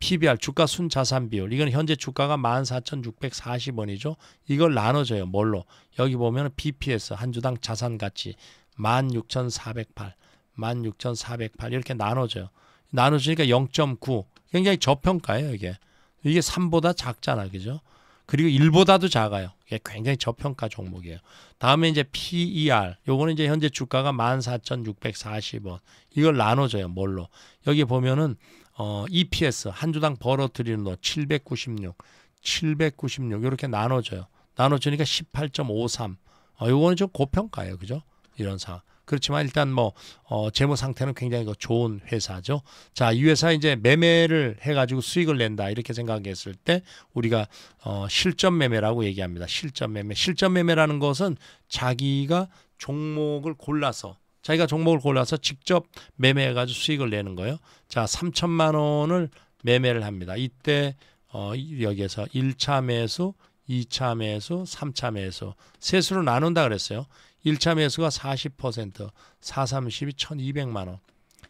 PBR 주가 순자산 비율. 이건 현재 주가가 14,640원이죠. 이걸 나눠줘요. 뭘로? 여기 보면 BPS 한 주당 자산 가치 16,408, 16,408 이렇게 나눠져요 나눠주니까 0.9 굉장히 저평가예요 이게 이게 3보다 작잖아 그죠 그리고 1보다도 작아요 이게 굉장히 저평가 종목이에요 다음에 이제 PER 요거는 이제 현재 주가가 14,640원 이걸 나눠줘요 뭘로 여기 보면은 어, EPS 한 주당 벌어들이는 돈 796, 796 이렇게 나눠줘요. 나눠주니까 18.53. 어, 요거는 좀 고평가예요, 그죠? 이런 상황. 그렇지만 일단 뭐 어, 재무 상태는 굉장히 그 좋은 회사죠. 자, 이 회사 이제 매매를 해가지고 수익을 낸다 이렇게 생각했을 때 우리가 어, 실전 매매라고 얘기합니다. 실전 매매, 실전 매매라는 것은 자기가 종목을 골라서 자기가 종목을 골라서 직접 매매해가지고 수익을 내는 거예요. 자, 3천만 원을 매매를 합니다. 이때 어, 여기에서 1차 매수, 2차 매수, 3차 매수 세수로 나눈다 그랬어요. 1차 매수가 40%, 430이 1200만 원.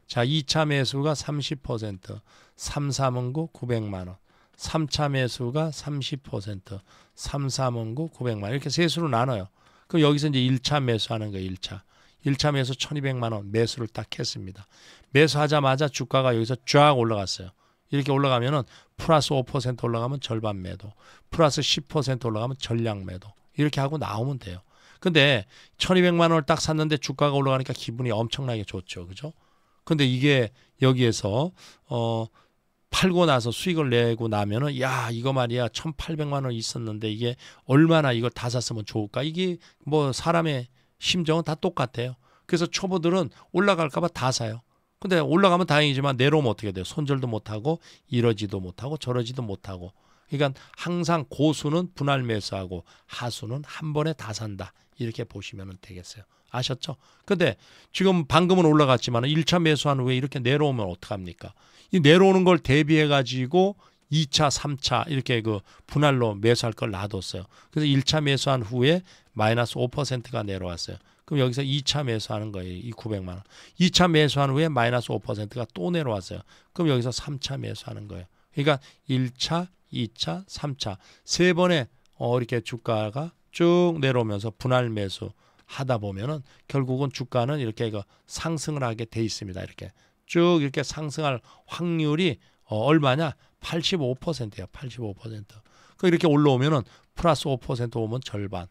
자, 2차 매수가 30%, 339 900만 원. 3차 매수가 30%, 339 900만 원. 이렇게 세수로 나눠요. 그럼 여기서 이제 1차 매수하는 거예요, 1차. 1차 매수 1200만 원 매수를 딱 했습니다. 매수하자마자 주가가 여기서 쫙 올라갔어요. 이렇게 올라가면은 플러스 5% 올라가면 절반 매도, 플러스 10% 올라가면 전량 매도. 이렇게 하고 나오면 돼요. 근데 1200만 원을 딱 샀는데 주가가 올라가니까 기분이 엄청나게 좋죠. 그죠? 근데 이게 여기에서 어 팔고 나서 수익을 내고 나면은 야 이거 말이야 1800만 원 있었는데 이게 얼마나 이걸 다 샀으면 좋을까 이게 뭐 사람의 심정은 다 똑같아요 그래서 초보들은 올라갈까봐 다 사요 근데 올라가면 다행이지만 내려오면 어떻게 돼요 손절도 못하고 이러지도 못하고 저러지도 못하고 그러니까 항상 고수는 분할 매수하고 하수는 한 번에 다 산다. 이렇게 보시면 되겠어요. 아셨죠? 근데 지금 방금은 올라갔지만 1차 매수한 후에 이렇게 내려오면 어떡합니까? 이 내려오는 걸 대비해 가지고 2차, 3차 이렇게 그 분할로 매수할 걸 놔뒀어요. 그래서 1차 매수한 후에 마이너스 5%가 내려왔어요. 그럼 여기서 2차 매수하는 거예요. 이 900만 원. 2차 매수한 후에 마이너스 5%가 또 내려왔어요. 그럼 여기서 3차 매수하는 거예요. 그러니까 1차, 2차, 3차 세번에 어, 이렇게 주가가 쭉 내려오면서 분할 매수 하다 보면은 결국은 주가는 이렇게 그 상승을 하게 돼 있습니다. 이렇게 쭉 이렇게 상승할 확률이 어, 얼마냐? 85%예요. 85%. 그 이렇게 올라오면은 플러스 5% 오면 절반,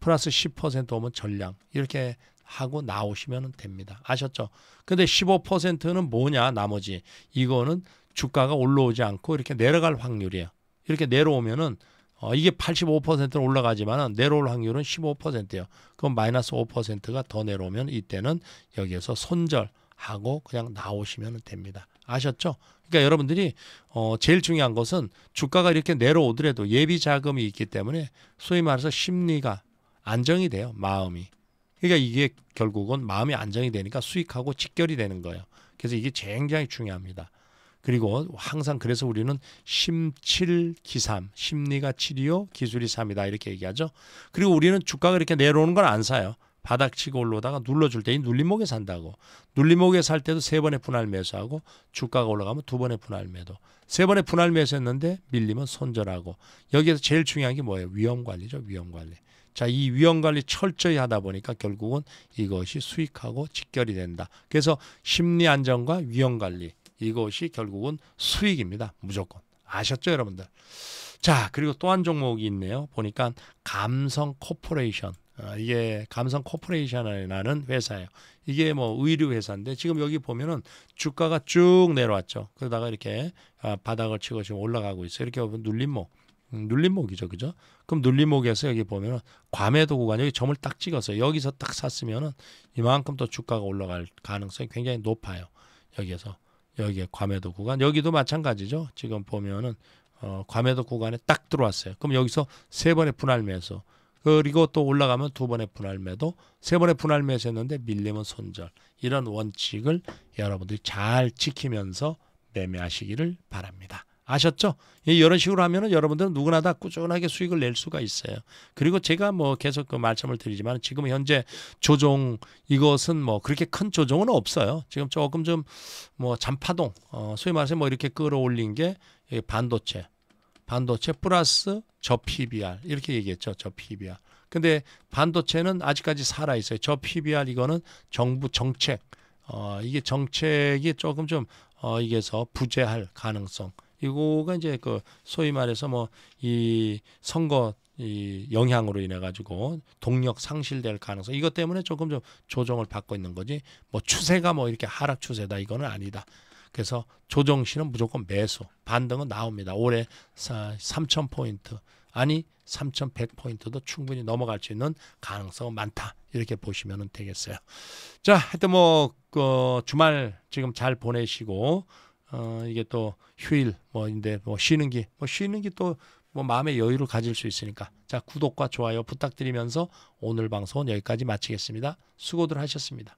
플러스 10% 오면 전량 이렇게 하고 나오시면 됩니다. 아셨죠? 근데 15%는 뭐냐? 나머지 이거는 주가가 올라오지 않고 이렇게 내려갈 확률이에요. 이렇게 내려오면은 어, 이게 85%는 올라가지만 내려올 확률은 15%예요. 그럼 마이너스 5%가 더 내려오면 이때는 여기에서 손절하고 그냥 나오시면 됩니다. 아셨죠? 그러니까 여러분들이 어, 제일 중요한 것은 주가가 이렇게 내려오더라도 예비 자금이 있기 때문에 소위 말해서 심리가 안정이 돼요. 마음이. 그러니까 이게 결국은 마음이 안정이 되니까 수익하고 직결이 되는 거예요. 그래서 이게 굉장히 중요합니다. 그리고 항상 그래서 우리는 심칠기삼 심리가 7이요 기술이 3이다 이렇게 얘기하죠. 그리고 우리는 주가가 이렇게 내려오는 걸 안 사요. 바닥치고 올라오다가 눌러줄 때 이 눌림목에 산다고. 눌림목에 살 때도 세 번의 분할 매수하고 주가가 올라가면 두 번의 분할 매도. 세 번의 분할 매수했는데 밀리면 손절하고. 여기에서 제일 중요한 게 뭐예요? 위험 관리죠. 위험 관리. 자, 이 위험 관리 철저히 하다 보니까 결국은 이것이 수익하고 직결이 된다. 그래서 심리 안정과 위험 관리 이것이 결국은 수익입니다. 무조건. 아셨죠, 여러분들? 자, 그리고 또 한 종목이 있네요. 보니까 감성 코퍼레이션. 아, 이게 감성 코퍼레이션이라는 회사예요. 이게 뭐 의류 회사인데 지금 여기 보면은 주가가 쭉 내려왔죠. 그러다가 이렇게 아, 바닥을 치고 지금 올라가고 있어요. 이렇게 보면 눌림목. 음, 눌림목이죠. 그죠? 그럼 눌림목에서 여기 보면은 과매도 구간 여기 점을 딱 찍어서 여기서 딱 샀으면은 이만큼 더 주가가 올라갈 가능성이 굉장히 높아요. 여기에서 여기에 과메도 구간 여기도 마찬가지죠. 지금 보면은 어, 과메도 구간에 딱 들어왔어요. 그럼 여기서 세 번의 분할 매수 그리고 또 올라가면 두 번의 분할 매도 세 번의 분할 매수 했는데 밀리면 손절 이런 원칙을 여러분들이 잘 지키면서 매매하시기를 바랍니다. 아셨죠? 예, 이런 식으로 하면은 여러분들은 누구나 다 꾸준하게 수익을 낼 수가 있어요. 그리고 제가 뭐 계속 그 말씀을 드리지만 지금 현재 조종 이것은 뭐 그렇게 큰 조종은 없어요. 지금 조금 좀 뭐 잔파동 어 소위 말해서 뭐 이렇게 끌어올린 게 예, 반도체 반도체 플러스 저 PBR 이렇게 얘기했죠. 저 PBR. 근데 반도체는 아직까지 살아 있어요. 저 PBR 이거는 정부 정책 어 이게 정책이 조금 좀어 이게서 부재할 가능성 이거가 이제 그 소위 말해서 뭐 이 선거 이 영향으로 인해 가지고 동력 상실될 가능성 이것 때문에 조금 좀 조정을 받고 있는 거지 뭐 추세가 뭐 이렇게 하락 추세다 이거는 아니다. 그래서 조정 시는 무조건 매수 반등은 나옵니다. 올해 3천 포인트 아니 3,100포인트도 충분히 넘어갈 수 있는 가능성은 많다. 이렇게 보시면 되겠어요. 자, 하여튼 뭐, 그 주말 지금 잘 보내시고, 어, 이게 또 휴일 뭐인데 뭐 쉬는 게뭐 쉬는 게또뭐 마음의 여유를 가질 수 있으니까 자 구독과 좋아요 부탁드리면서 오늘 방송 여기까지 마치겠습니다. 수고들 하셨습니다.